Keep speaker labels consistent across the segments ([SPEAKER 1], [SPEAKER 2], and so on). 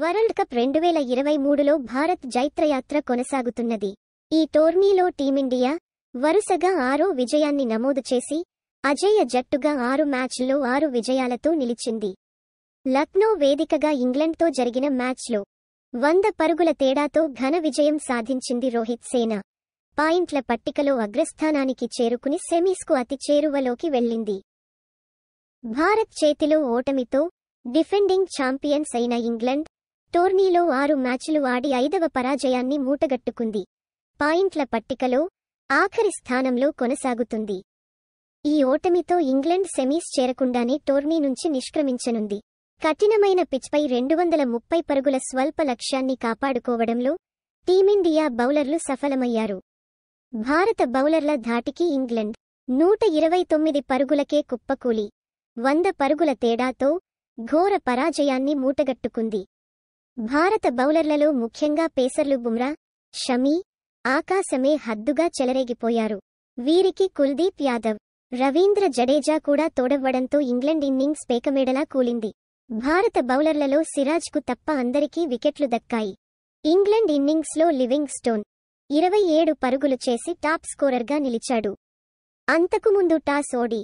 [SPEAKER 1] world cup రెండు వేల ఇరవై మూడులో భారత్ జైత్రయాత్ర కొనసాగుతున్నది ఈ టోర్నీలో టీమిండియా వరుసగా ఆరో విజయాన్ని నమోదు చేసి అజేయ జట్టుగా ఆరు మ్యాచ్ల్లో ఆరు విజయాలతో నిలిచింది లక్నో వేదికగా ఇంగ్లండ్తో జరిగిన మ్యాచ్లో వంద పరుగుల తేడాతో ఘన విజయం సాధించింది రోహిత్ సేన పాయింట్ల పట్టికలో అగ్రస్థానానికి చేరుకుని సెమీస్కు అతి చేరువలోకి వెళ్ళింది భారత్ చేతిలో ఓటమితో డిఫెండింగ్ ఛాంపియన్స్ అయిన ఇంగ్లండ్ టోర్నీలో ఆరు మ్యాచ్లు ఆడి ఐదవ పరాజయాన్ని మూటగట్టుకుంది పాయింట్ల పట్టికలో ఆఖరి స్థానంలో కొనసాగుతుంది ఈ ఓటమితో ఇంగ్లండ్ సెమీస్ చేరకుండానే టోర్నీ నుంచి నిష్క్రమించనుంది కఠినమైన పిచ్పై రెండు వందల ముప్పై పరుగుల స్వల్ప లక్ష్యాన్ని కాపాడుకోవడంలో టీమిండియా బౌలర్లు సఫలమయ్యారు భారత బౌలర్ల ధాటికి ఇంగ్లండ్ నూట ఇరవై తొమ్మిది పరుగులకే కుప్పకూలి వంద పరుగుల తేడాతో ఘోర పరాజయాన్ని మూటగట్టుకుంది భారత బౌలర్లలో ముఖ్యంగా పేసర్లు బుమ్రా షమీ ఆకాశమే హద్దుగా చెలరేగిపోయారు వీరికి కుల్దీప్ యాదవ్ రవీంద్ర జడేజా కూడా తోడవ్వడంతో ఇంగ్లండ్ ఇన్నింగ్స్ పేకమేడలా కూలింది భారత బౌలర్లలో సిరాజ్కు తప్ప అందరికీ వికెట్లు దక్కాయి ఇంగ్లండ్ ఇన్నింగ్స్లో లివింగ్ స్టోన్ ఇరవై ఏడు పరుగులు చేసి టాప్ స్కోరర్గా నిలిచాడు అంతకుముందు టాస్ ఓడి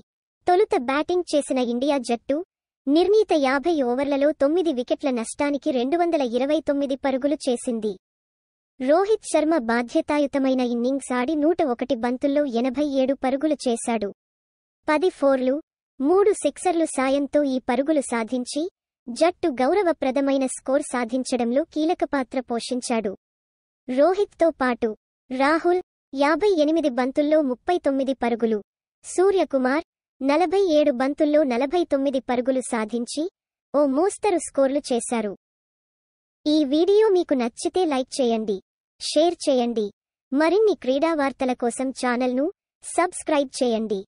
[SPEAKER 1] తొలుత బ్యాటింగ్ చేసిన ఇండియా జట్టు నిర్ణీత యాభై ఓవర్లలో తొమ్మిది వికెట్ల నష్టానికి రెండు వందల ఇరవై తొమ్మిది పరుగులు చేసింది రోహిత్ శర్మ బాధ్యతాయుతమైన ఇన్నింగ్స్ ఆడి నూట ఒకటి బంతుల్లో ఎనభై ఏడు పరుగులు చేశాడు పది ఫోర్లు మూడు సిక్సర్లు సాయంతో ఈ పరుగులు సాధించి జట్టు గౌరవప్రదమైన స్కోర్ సాధించడంలో కీలక పాత్ర పోషించాడు రోహిత్తో పాటు రాహుల్ యాభై ఎనిమిది బంతుల్లో ముప్పై తొమ్మిది పరుగులు సూర్యకుమార్ నలభై ఏడు బంతుల్లో నలభై తొమ్మిది పరుగులు సాధించి ఓ మోస్తరు స్కోర్లు చేశారు ఈ వీడియో మీకు నచ్చితే లైక్ చేయండి షేర్ చేయండి మరిన్ని క్రీడా వార్తల కోసం ఛానల్ను సబ్స్క్రైబ్ చేయండి